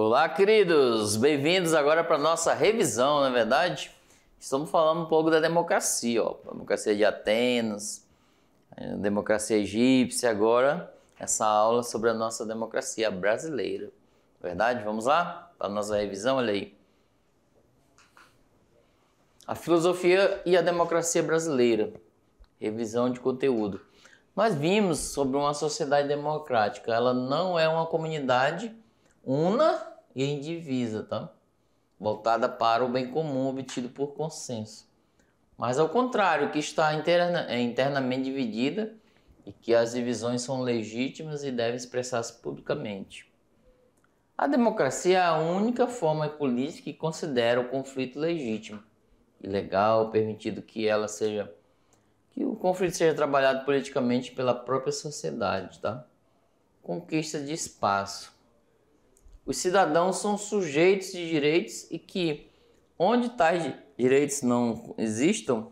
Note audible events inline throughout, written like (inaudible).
Olá, queridos! Bem-vindos agora para a nossa revisão, na é verdade. Estamos falando um pouco da democracia, ó. democracia de Atenas, democracia egípcia, agora essa aula sobre a nossa democracia brasileira. Verdade? Vamos lá para a nossa revisão, olha aí. A filosofia e a democracia brasileira. Revisão de conteúdo. Nós vimos sobre uma sociedade democrática. Ela não é uma comunidade una e indivisa, tá? voltada para o bem comum obtido por consenso. Mas ao contrário, que está interna, é internamente dividida e que as divisões são legítimas e devem expressar-se publicamente. A democracia é a única forma política que considera o conflito legítimo e legal, permitido que ela seja que o conflito seja trabalhado politicamente pela própria sociedade, tá? Conquista de espaço os cidadãos são sujeitos de direitos e que, onde tais direitos não existam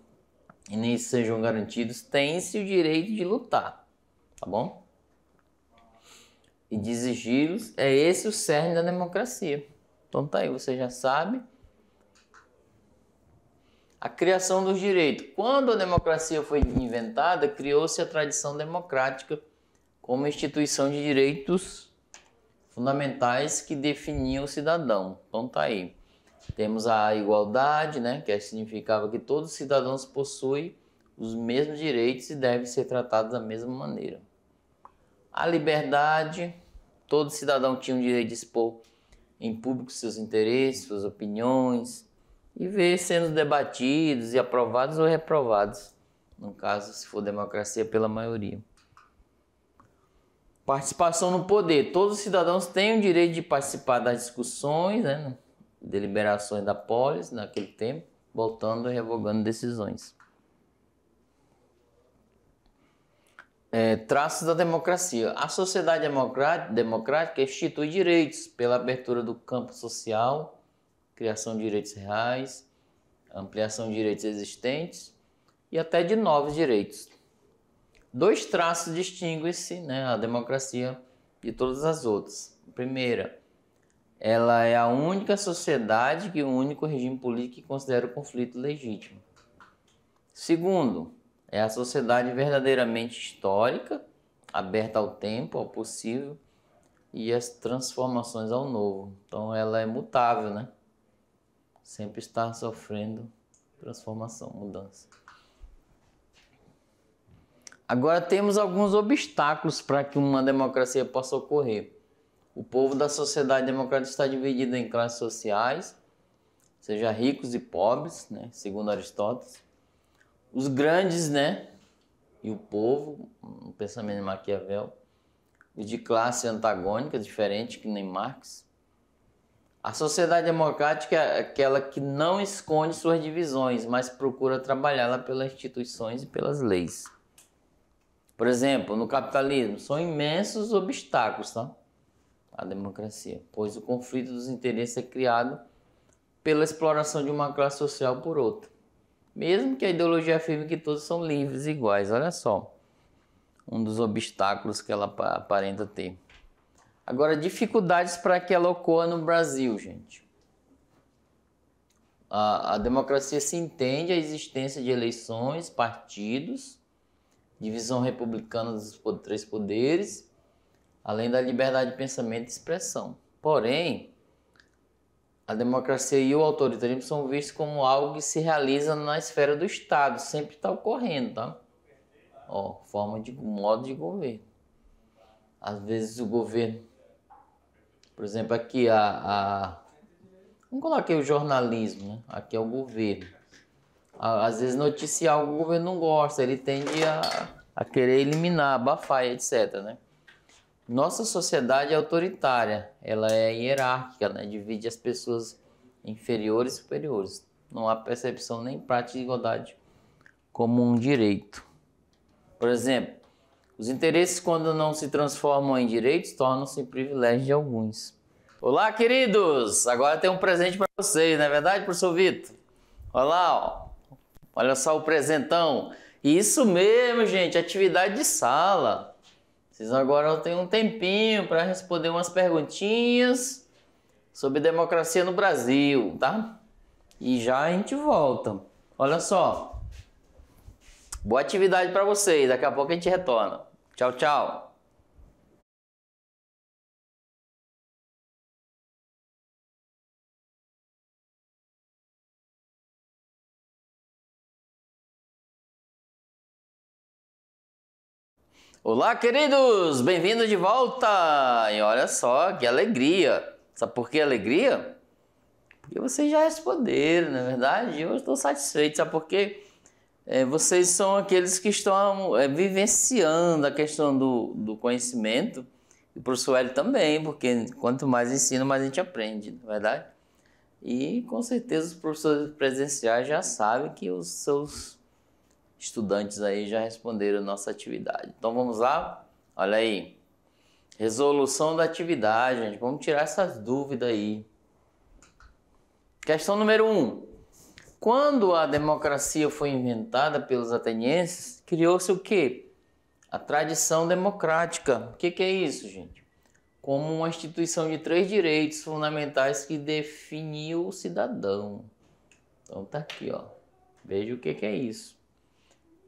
e nem sejam garantidos, tem-se o direito de lutar, tá bom? E de exigi-los, é esse o cerne da democracia. Então tá aí, você já sabe. A criação dos direitos. Quando a democracia foi inventada, criou-se a tradição democrática como instituição de direitos fundamentais que definiam o cidadão. Então tá aí. Temos a igualdade, né, que significava que todos os cidadãos possuem os mesmos direitos e devem ser tratados da mesma maneira. A liberdade, todo cidadão tinha o direito de expor em público seus interesses, suas opiniões e ver sendo debatidos e aprovados ou reprovados, no caso, se for democracia pela maioria. Participação no poder. Todos os cidadãos têm o direito de participar das discussões, né, deliberações da polis naquele tempo, voltando e revogando decisões. É, traços da democracia. A sociedade democrática institui direitos pela abertura do campo social, criação de direitos reais, ampliação de direitos existentes e até de novos direitos dois traços distinguem-se né, a democracia de todas as outras. primeira, ela é a única sociedade que o único regime político que considera o conflito legítimo. Segundo, é a sociedade verdadeiramente histórica, aberta ao tempo, ao possível e às transformações ao novo. Então ela é mutável, né? Sempre está sofrendo transformação, mudança. Agora temos alguns obstáculos para que uma democracia possa ocorrer. O povo da sociedade democrática está dividido em classes sociais, seja ricos e pobres, né, segundo Aristóteles. Os grandes, né, e o povo, o pensamento de Maquiavel. Os de classe antagônica, diferente que nem Marx. A sociedade democrática é aquela que não esconde suas divisões, mas procura trabalhá-la pelas instituições e pelas leis. Por exemplo, no capitalismo, são imensos obstáculos tá? à democracia, pois o conflito dos interesses é criado pela exploração de uma classe social por outra. Mesmo que a ideologia afirme que todos são livres e iguais, olha só, um dos obstáculos que ela aparenta ter. Agora, dificuldades para que ela ocorra no Brasil, gente. A, a democracia se entende a existência de eleições, partidos divisão republicana dos três poderes, além da liberdade de pensamento e expressão. Porém, a democracia e o autoritarismo são vistos como algo que se realiza na esfera do Estado, sempre está ocorrendo, tá? Ó, forma de modo de governo. Às vezes o governo, por exemplo, aqui a, a vamos colocar aqui o jornalismo, né? Aqui é o governo às vezes noticia algo que o governo não gosta, ele tende a, a querer eliminar, abafar, etc. Né? Nossa sociedade é autoritária, ela é hierárquica, né? divide as pessoas inferiores e superiores. Não há percepção nem prática de igualdade como um direito. Por exemplo, os interesses, quando não se transformam em direitos, tornam-se privilégio de alguns. Olá, queridos! Agora tem um presente para vocês, não é verdade, professor Vitor? Olá, ó. Olha só o presentão. Isso mesmo, gente, atividade de sala. Vocês agora têm um tempinho para responder umas perguntinhas sobre democracia no Brasil, tá? E já a gente volta. Olha só. Boa atividade para vocês. Daqui a pouco a gente retorna. Tchau, tchau. Olá, queridos! Bem-vindos de volta! E olha só, que alegria! Sabe por que alegria? Porque vocês já responderam, na é verdade, eu estou satisfeito. Sabe por quê? É, vocês são aqueles que estão é, vivenciando a questão do, do conhecimento. E o professor Hélio também, porque quanto mais ensina, mais a gente aprende, na é verdade? E com certeza os professores presenciais já sabem que os seus estudantes aí já responderam nossa atividade. Então vamos lá? Olha aí. Resolução da atividade, gente. Vamos tirar essas dúvidas aí. Questão número 1. Um. Quando a democracia foi inventada pelos atenienses, criou-se o quê? A tradição democrática. O que, que é isso, gente? Como uma instituição de três direitos fundamentais que definiu o cidadão. Então tá aqui, ó. Veja o que, que é isso.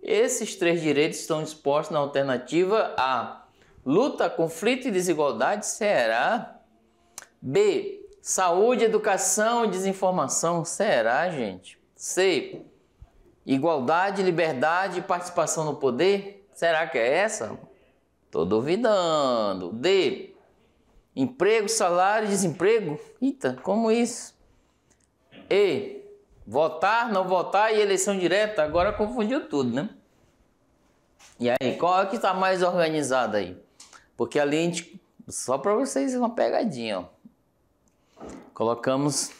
Esses três direitos estão dispostos na alternativa A. Luta, conflito e desigualdade será? B. Saúde, educação e desinformação será, gente? C. Igualdade, liberdade e participação no poder? Será que é essa? Tô duvidando. D. Emprego, salário e desemprego? Eita, como isso? E votar, não votar e eleição direta, agora confundiu tudo, né? E aí, qual é que está mais organizada aí? Porque ali a gente, só para vocês uma pegadinha, ó. colocamos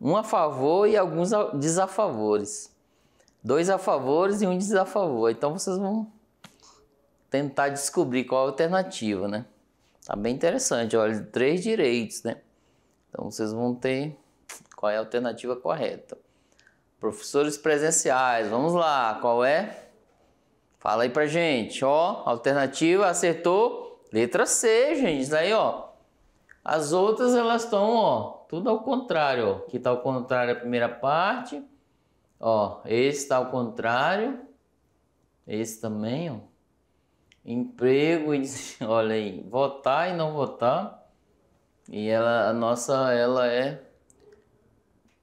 um a favor e alguns desafavores. Dois a favores e um desafavor. Então vocês vão tentar descobrir qual a alternativa, né? Tá bem interessante, olha, três direitos, né? Então vocês vão ter qual é a alternativa correta. Professores presenciais, vamos lá, qual é? Fala aí pra gente, ó, alternativa, acertou, letra C, gente, isso aí, ó. As outras, elas estão, ó, tudo ao contrário, ó. Aqui tá ao contrário a primeira parte, ó, esse tá ao contrário, esse também, ó. Emprego e, (laughs) olha aí, votar e não votar. E ela, a nossa, ela é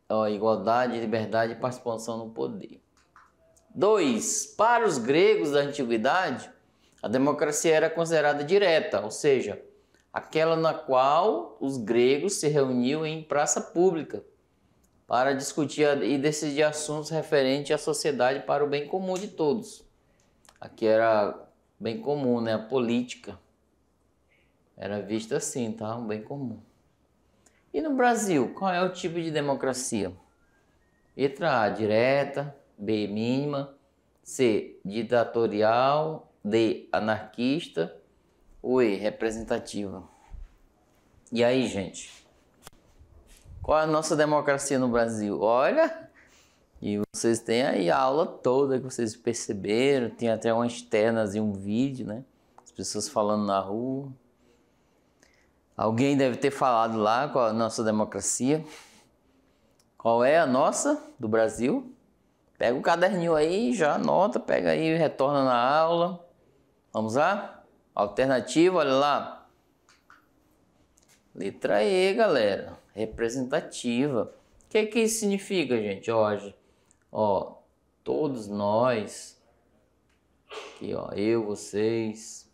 ó, igualdade, liberdade e participação no poder. 2. Para os gregos da antiguidade, a democracia era considerada direta, ou seja, aquela na qual os gregos se reuniam em praça pública para discutir e decidir assuntos referentes à sociedade para o bem comum de todos. Aqui era bem comum, né? A política era vista assim, tá? Um bem comum. E no Brasil, qual é o tipo de democracia? Letra A, direta, B, mínima, C, ditatorial, D, anarquista ou E, representativa. E aí, gente? Qual é a nossa democracia no Brasil? Olha, e vocês têm aí a aula toda que vocês perceberam, tem até uma externa e assim, um vídeo, né? As pessoas falando na rua. Alguém deve ter falado lá qual a nossa democracia. Qual é a nossa do Brasil? Pega o caderninho aí, já anota, pega aí, retorna na aula. Vamos lá? Alternativa, olha lá. Letra E, galera. Representativa. O que, que isso significa, gente? Hoje, ó, todos nós, aqui, ó, eu, vocês,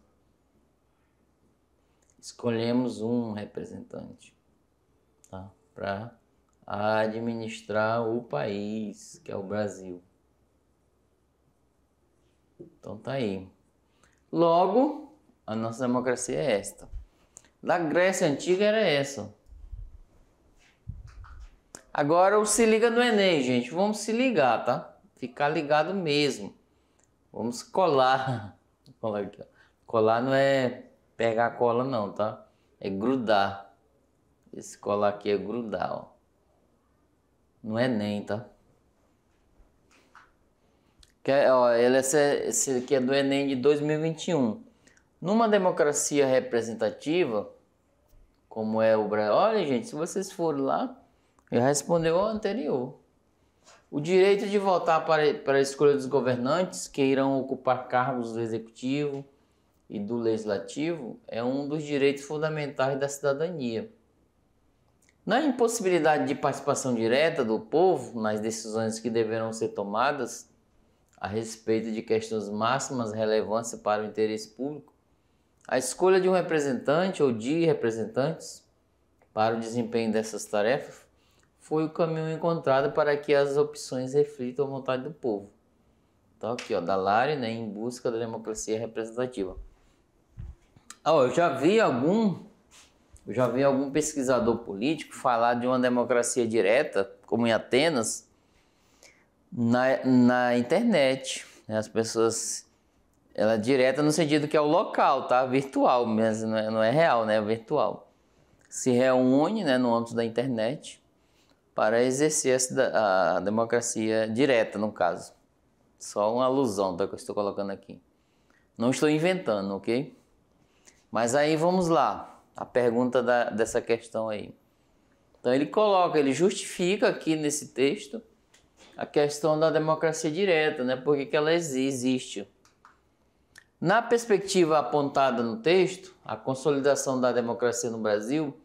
escolhemos um representante tá? para administrar o país, que é o Brasil. Então tá aí. Logo, a nossa democracia é esta. Da Grécia antiga era essa. Agora o se liga no Enem, gente. Vamos se ligar, tá? Ficar ligado mesmo. Vamos colar. (laughs) Colar não é pegar a cola não, tá? É grudar. Esse cola aqui é grudar, ó. Não é nem, tá? Que, é, ó, ele, esse, esse aqui é do Enem de 2021. Numa democracia representativa, como é o Brasil... Olha, gente, se vocês forem lá, já respondeu ao anterior. O direito de votar para, para a escolha dos governantes que irão ocupar cargos do executivo, e do legislativo é um dos direitos fundamentais da cidadania. Na impossibilidade de participação direta do povo nas decisões que deverão ser tomadas a respeito de questões máximas relevância para o interesse público, a escolha de um representante ou de representantes para o desempenho dessas tarefas foi o caminho encontrado para que as opções reflitam a vontade do povo. Então aqui, ó, da Lari, né, em busca da democracia representativa. Ah, eu já vi algum, eu já vi algum pesquisador político falar de uma democracia direta, como em Atenas, na, na internet. Né? As pessoas, ela é direta no sentido que é o local, tá? Virtual, mas não é, não é real, né? É virtual. Se reúne, né, no âmbito da internet para exercer a, a democracia direta, no caso. Só uma alusão tá, que eu estou colocando aqui. Não estou inventando, ok? Mas aí vamos lá, a pergunta da, dessa questão aí. Então ele coloca, ele justifica aqui nesse texto a questão da democracia direta, né? Por que, ela existe? Na perspectiva apontada no texto, a consolidação da democracia no Brasil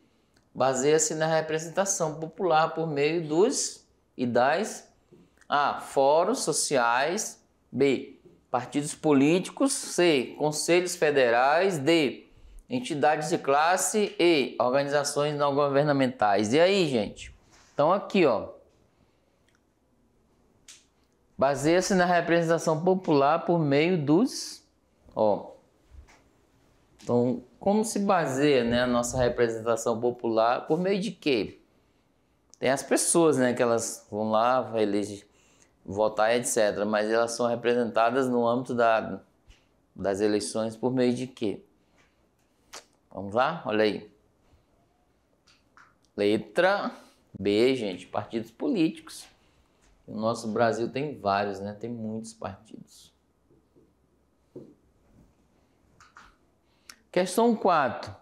baseia-se na representação popular por meio dos e das A. Fóruns sociais, B. Partidos políticos, C. Conselhos federais, D entidades de classe e organizações não governamentais. E aí, gente? Então aqui, ó. Baseia-se na representação popular por meio dos, ó. Então, como se baseia, né, a nossa representação popular por meio de quê? Tem as pessoas, né, que elas vão lá, vai eleger, votar, etc, mas elas são representadas no âmbito da, das eleições por meio de quê? Vamos lá? Olha aí. Letra B, gente, partidos políticos. O nosso Brasil tem vários, né? Tem muitos partidos. Questão 4.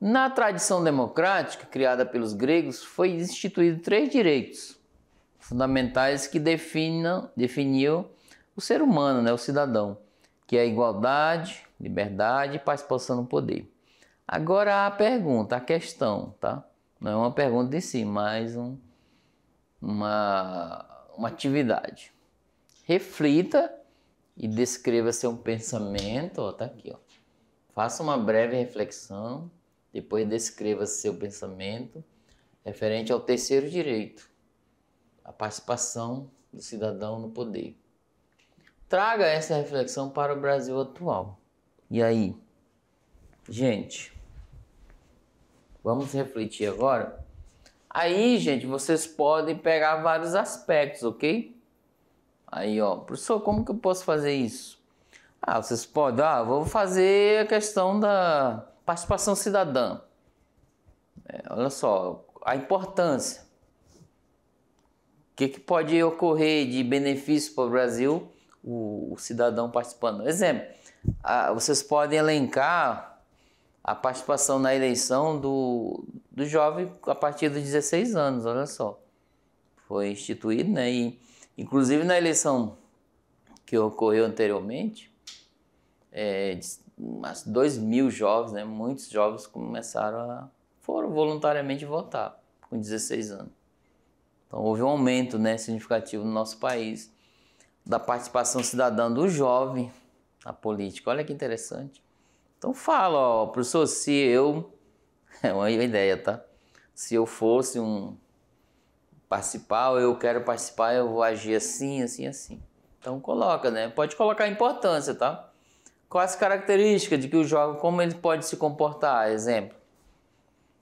Na tradição democrática criada pelos gregos, foi instituído três direitos fundamentais que definam, definiu o ser humano, né, o cidadão, que é a igualdade, liberdade e participação no poder. Agora a pergunta, a questão, tá? Não é uma pergunta em si, mas um, uma, uma atividade. Reflita e descreva seu pensamento, ó, tá aqui, ó. Faça uma breve reflexão, depois descreva seu pensamento referente ao terceiro direito, a participação do cidadão no poder. Traga essa reflexão para o Brasil atual. E aí, gente, Vamos refletir agora? Aí, gente, vocês podem pegar vários aspectos, ok? Aí, ó, professor, como que eu posso fazer isso? Ah, vocês podem, ah, vou fazer a questão da participação cidadã. É, olha só, a importância. O que, que pode ocorrer de benefício para o Brasil, o, o cidadão participando? Exemplo, ah, vocês podem elencar a participação na eleição do, do jovem a partir dos 16 anos, olha só. Foi instituído, né? E, inclusive na eleição que ocorreu anteriormente, é, umas 2 mil jovens, né? Muitos jovens começaram a. foram voluntariamente votar com 16 anos. Então houve um aumento né, significativo no nosso país da participação cidadã do jovem na política. Olha que interessante. Então fala, ó, professor, se eu. (laughs) É uma ideia, tá? Se eu fosse um participar, eu quero participar, eu vou agir assim, assim, assim. Então coloca, né? Pode colocar a importância, tá? Quais as características de que o jovem, como ele pode se comportar, exemplo.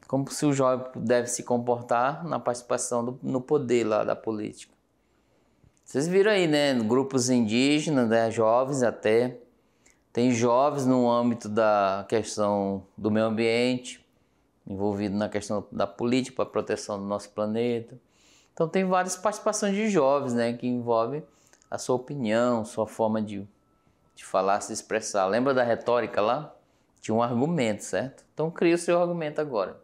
Como se o jovem deve se comportar na participação do, no poder lá da política. Vocês viram aí, né? Grupos indígenas, né? jovens até, tem jovens no âmbito da questão do meio ambiente, envolvido na questão da política para a proteção do nosso planeta. Então tem várias participações de jovens, né, que envolvem a sua opinião, sua forma de, de falar, se expressar. Lembra da retórica lá? Tinha um argumento, certo? Então cria o seu argumento agora.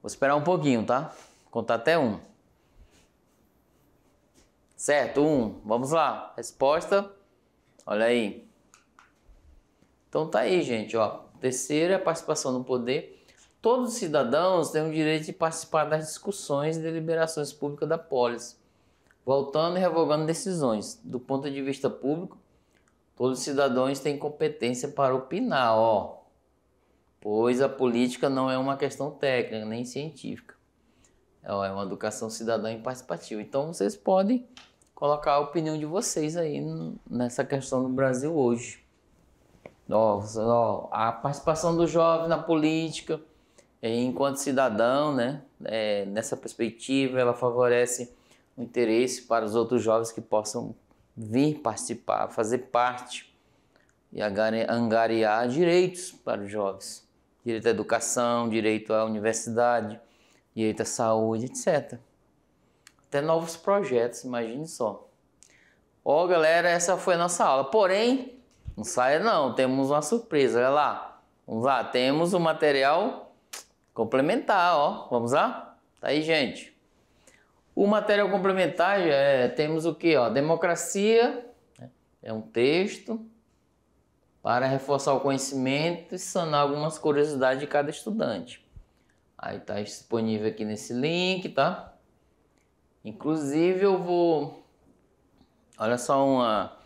Vou esperar um pouquinho, tá? Vou contar até um. Certo, um. Vamos lá. Resposta. Olha aí. Então tá aí, gente, ó. Terceiro é a participação no poder. Todos os cidadãos têm o direito de participar das discussões e deliberações públicas da polis, voltando e revogando decisões. Do ponto de vista público, todos os cidadãos têm competência para opinar, ó. Pois a política não é uma questão técnica nem científica. É, é uma educação cidadã e participativa. Então vocês podem colocar a opinião de vocês aí nessa questão do Brasil hoje ó, a participação do jovem na política, é, enquanto cidadão, né, é, nessa perspectiva, ela favorece o interesse para os outros jovens que possam vir participar, fazer parte e angariar direitos para os jovens: direito à educação, direito à universidade, direito à saúde, etc. Até novos projetos, imagine só. Ó, oh, galera, essa foi a nossa aula. Porém, não saia não, temos uma surpresa, olha lá. Vamos lá, temos o um material complementar, ó. Vamos lá? Tá aí, gente. O material complementar, é, temos o que, ó? Democracia, né? é um texto para reforçar o conhecimento e sanar algumas curiosidades de cada estudante. Aí tá disponível aqui nesse link, tá? Inclusive eu vou... Olha só uma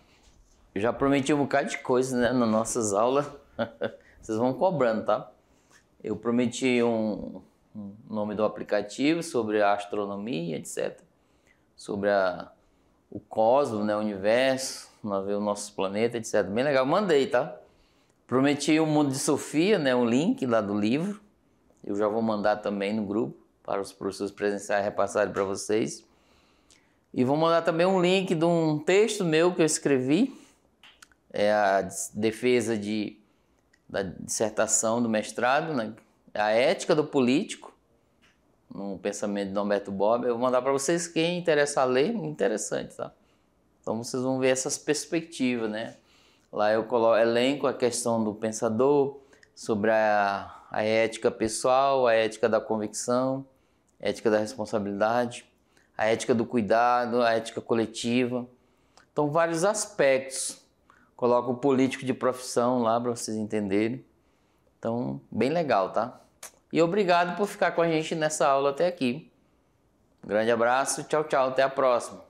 eu já prometi um bocado de coisa né, nas nossas aulas. (laughs) Vocês vão cobrando, tá? Eu prometi um, um, nome do aplicativo sobre a astronomia, etc. Sobre a, o cosmos, né, o universo, nós ver o nosso planeta, etc. Bem legal, mandei, tá? Prometi o um Mundo de Sofia, né, um link lá do livro. Eu já vou mandar também no grupo para os professores presenciais repassarem para vocês. E vou mandar também um link de um texto meu que eu escrevi é a defesa de, da dissertação do mestrado, né? a ética do político, no pensamento de Humberto Bob. Eu vou mandar para vocês quem interessa a ler, interessante, tá? Então vocês vão ver essas perspectivas, né? Lá eu coloco, elenco a questão do pensador, sobre a, a ética pessoal, a ética da convicção, a ética da responsabilidade, a ética do cuidado, a ética coletiva. Então, vários aspectos o político de profissão lá para vocês entenderem. Então, bem legal, tá? E obrigado por ficar com a gente nessa aula até aqui. Um grande abraço, tchau, tchau, até a próxima.